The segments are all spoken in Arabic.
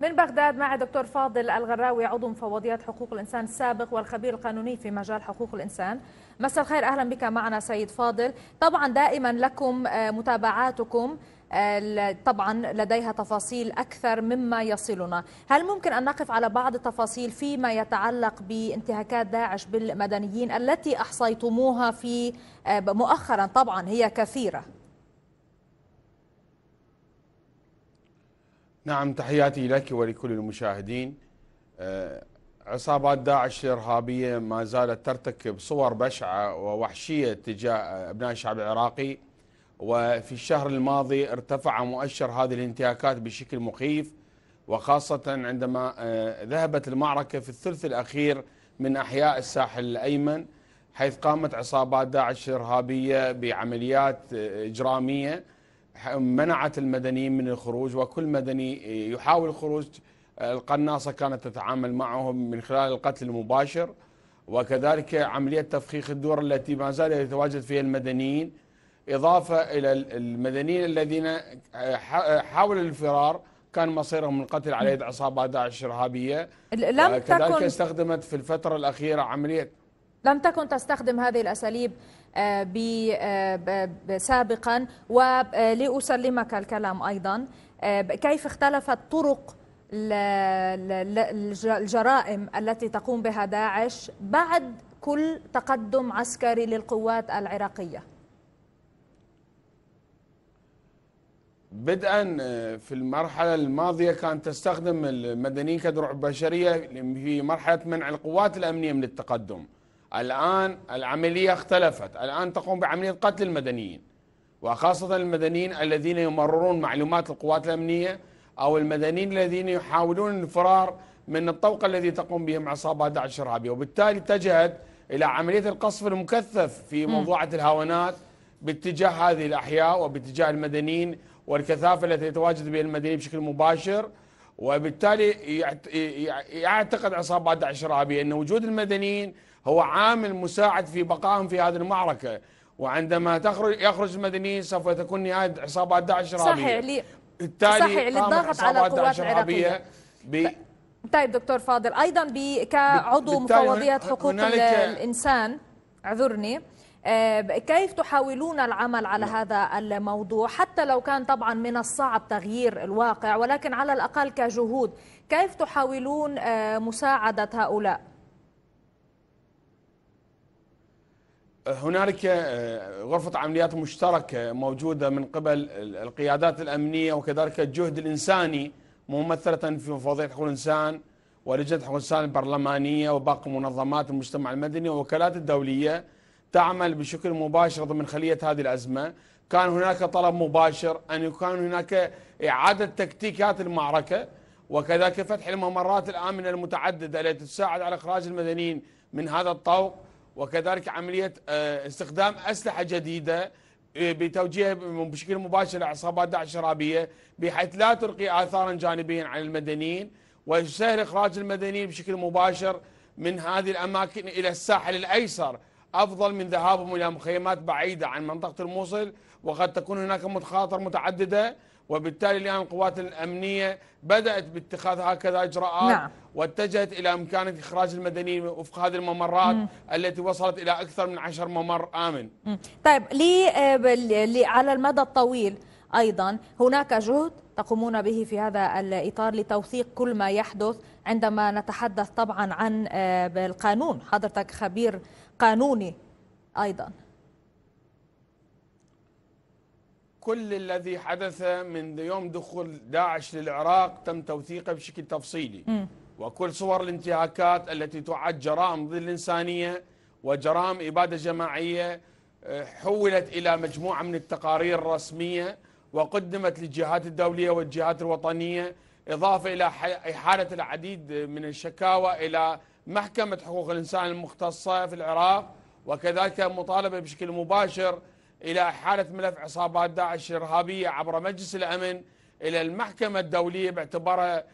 من بغداد مع دكتور فاضل الغراوي عضو مفوضيات حقوق الإنسان السابق والخبير القانوني في مجال حقوق الإنسان مساء الخير أهلا بك معنا سيد فاضل طبعا دائما لكم آه، متابعاتكم آه، طبعا لديها تفاصيل أكثر مما يصلنا هل ممكن أن نقف على بعض التفاصيل فيما يتعلق بانتهاكات داعش بالمدنيين التي أحصيتموها في آه، مؤخرا طبعا هي كثيرة نعم تحياتي لك ولكل المشاهدين آه، عصابات داعش الإرهابية ما زالت ترتكب صور بشعة ووحشية تجاه أبناء الشعب العراقي وفي الشهر الماضي ارتفع مؤشر هذه الانتهاكات بشكل مخيف وخاصة عندما آه، ذهبت المعركة في الثلث الأخير من أحياء الساحل الأيمن حيث قامت عصابات داعش الإرهابية بعمليات آه، إجرامية منعت المدنيين من الخروج وكل مدني يحاول الخروج القناصة كانت تتعامل معهم من خلال القتل المباشر وكذلك عملية تفخيخ الدور التي ما زال يتواجد فيها المدنيين إضافة إلى المدنيين الذين آه، حاولوا الفرار كان مصيرهم القتل على يد عصابه داعش الإرهابية لم آه، تكن استخدمت في الفترة الأخيرة عملية لم تكن تستخدم هذه الأساليب آه، آه، سابقا ولأسلمك آه، الكلام أيضا كيف اختلفت طرق الجرائم التي تقوم بها داعش بعد كل تقدم عسكري للقوات العراقية بدءا في المرحلة الماضية كانت تستخدم المدنيين كدروع بشرية في مرحلة منع القوات الأمنية من التقدم الآن العملية اختلفت الآن تقوم بعملية قتل المدنيين وخاصة المدنيين الذين يمررون معلومات القوات الأمنية أو المدنيين الذين يحاولون الفرار من الطوق الذي تقوم بهم عصابات داعش الرهابية وبالتالي اتجهت إلى عملية القصف المكثف في موضوعة الهاونات باتجاه هذه الأحياء وباتجاه المدنيين والكثافة التي يتواجد بها المدنيين بشكل مباشر وبالتالي يعتقد عصابات داعش الرهابية أن وجود المدنيين هو عامل مساعد في بقائهم في هذه المعركة وعندما تخرج يخرج المدنيين سوف تكون نهاية عصابات داعش الشرعية صحيح لي بالتالي صحيح للضغط على القوات العراقية ب... طيب دكتور فاضل أيضا ب... كعضو مفوضية حقوق الإنسان اعذرني آه، كيف تحاولون العمل على نعم. هذا الموضوع حتى لو كان طبعا من الصعب تغيير الواقع ولكن على الأقل كجهود كيف تحاولون آه، مساعدة هؤلاء هنالك آه، غرفة عمليات مشتركة موجودة من قبل القيادات الأمنية وكذلك الجهد الإنساني ممثلة في مفوضية حقوق الإنسان ولجنة حقوق الإنسان البرلمانية وباقي منظمات المجتمع المدني والوكالات الدولية تعمل بشكل مباشر ضمن خلية هذه الأزمة كان هناك طلب مباشر أن يكون هناك إعادة تكتيكات المعركة وكذلك فتح الممرات الآمنة المتعددة التي تساعد على إخراج المدنيين من هذا الطوق وكذلك عملية آه، استخدام أسلحة جديدة آه، بتوجيه بشكل مباشر لعصابات داعش الشرابية بحيث لا تلقي آثارا جانبيا على المدنيين ويسهل إخراج المدنيين بشكل مباشر من هذه الأماكن إلى الساحل الأيسر أفضل من ذهابهم إلى مخيمات بعيدة عن منطقة الموصل وقد تكون هناك مخاطر متعددة وبالتالي الآن القوات الأمنية بدأت باتخاذ هكذا إجراءات نعم. واتجهت إلى إمكانة إخراج المدنيين وفق هذه الممرات مم. التي وصلت إلى أكثر من عشر ممر آمن مم. طيب لي آه، على المدى الطويل أيضا هناك جهد تقومون به في هذا الإطار لتوثيق كل ما يحدث عندما نتحدث طبعا عن آه، القانون حضرتك خبير قانوني أيضا كل الذي حدث من يوم دخول داعش للعراق تم توثيقه بشكل تفصيلي م. وكل صور الانتهاكات التي تعد جرائم ضد الإنسانية وجرائم إبادة جماعية آه، حولت إلى مجموعة من التقارير الرسمية وقدمت للجهات الدولية والجهات الوطنية إضافة إلى إحالة العديد من الشكاوى إلى محكمة حقوق الإنسان المختصة في العراق وكذلك مطالبة بشكل مباشر إلى إحالة ملف عصابات داعش الإرهابية عبر مجلس الأمن إلى المحكمة الدولية باعتبارها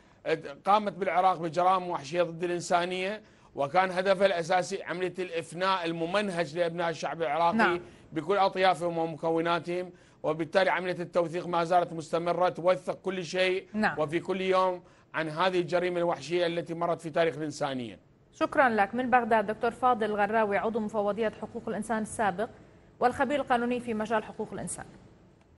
قامت بالعراق بجرائم وحشية ضد الإنسانية وكان هدفها الأساسي عملية الإفناء الممنهج لأبناء الشعب العراقي نعم. بكل أطيافهم ومكوناتهم وبالتالي عملية التوثيق ما زالت مستمرة توثق كل شيء نعم. وفي كل يوم عن هذه الجريمة الوحشية التي مرت في تاريخ الإنسانية شكرا لك من بغداد دكتور فاضل الغراوي عضو مفوضية حقوق الإنسان السابق والخبير القانوني في مجال حقوق الإنسان